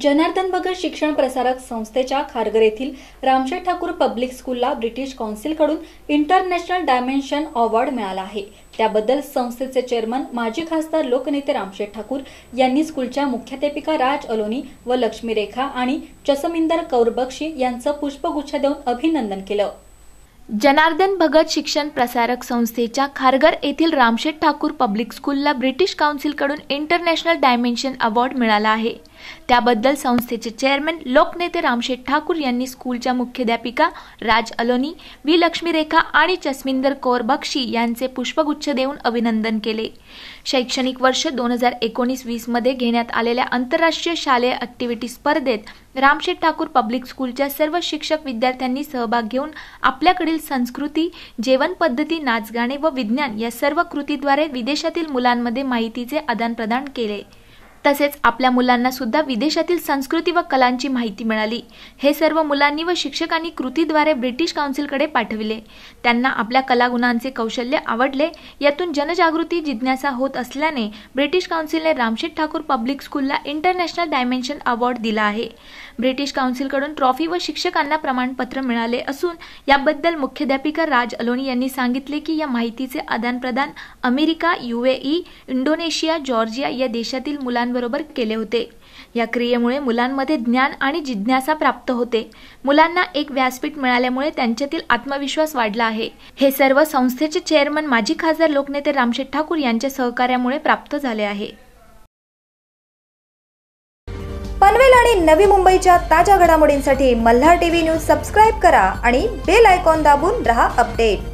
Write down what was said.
जनार्दन भगत शिक्षण प्रसारक संस्थेच्या खारगर येथील रामशेठ ठाकूर पब्लिक स्कूलला ब्रिटिश काउन्सिलकडून इंटरनॅशनल डायमेन्शन अवॉर्ड मिळाला आहे त्याबद्दल संस्थेचे चेअरमन माजी खासदार लोकनेते रामशेठ ठाकूर यांनी स्कूलच्या मुख्याध्यापिका राज अलोनी व लक्ष्मी रेखा आणि चसमिंदर कौर बक्षी यांचं पुष्पगुच्छ देऊन अभिनंदन केलं जनार्दन भगत शिक्षण प्रसारक संस्थेच्या खारगर येथील रामशेठ ठाकूर पब्लिक स्कूलला ब्रिटिश कौन्सिलकडून इंटरनॅशनल डायमेन्शन अवॉर्ड मिळाला आहे त्याबद्दल संस्थेचे चेअरमन लोकनेते रामशेठ ठाकूर यांनी स्कूलच्या मुख्याध्यापिका राज अलोनी व्ही रेखा आणि चस्मिंदर कौर बक्षी यांचे पुष्पगुच्छ देऊन अभिनंदन केले शैक्षणिक वर्ष दोन हजार एकोणीस वीसमध्ये घेण्यात आलेल्या आंतरराष्ट्रीय शालेय ऍक्टिव्हिटी स्पर्धेत रामशेठ ठाकूर पब्लिक स्कूलच्या सर्व शिक्षक विद्यार्थ्यांनी सहभाग घेऊन आपल्याकडील संस्कृती जेवण पद्धती नाच गाणे व विज्ञान या सर्व कृतीद्वारे विदेशातील मुलांमध्ये माहितीचे आदानप्रदान केले तसेच आपल्या मुलांना सुद्धा विदेशातील संस्कृती व कलांची माहिती मिळाली हे सर्व मुलांनी व शिक्षकांनी कृतीद्वारे ब्रिटिश काउन्सिलकडे पाठविले त्यांना आपल्या कलागुणांचे कौशल्य आवडले यातून जनजागृती जिज्ञासा होत असल्याने ब्रिटिश काउन्सिलने रामशेठ ठाकूर पब्लिक स्कूलला इंटरनॅशनल डायमेन्शन अवॉर्ड दिला आहे ब्रिटिश काउन्सिलकडून ट्रॉफी व शिक्षकांना प्रमाणपत्र मिळाले असून याबद्दल मुख्याध्यापिका राज अलोणी यांनी सांगितले की या माहितीचे आदानप्रदान अमेरिका युएई इंडोनेशिया जॉर्जिया या देशातील मुलांना मुलांबरोबर केले होते या क्रियेमुळे मुलांमध्ये ज्ञान आणि जिज्ञासा प्राप्त होते मुलांना एक व्यासपीठ मिळाल्यामुळे त्यांच्यातील आत्मविश्वास वाढला आहे हे सर्व संस्थेचे चेअरमन माजी खासदार लोकनेते रामशेठ ठाकूर यांच्या सहकार्यामुळे प्राप्त झाले आहे पनवेल आणि नवी मुंबईच्या ताज्या घडामोडींसाठी मल्हार टीव्ही न्यूज सबस्क्राईब करा आणि बेल आयकॉन दाबून रहा अपडेट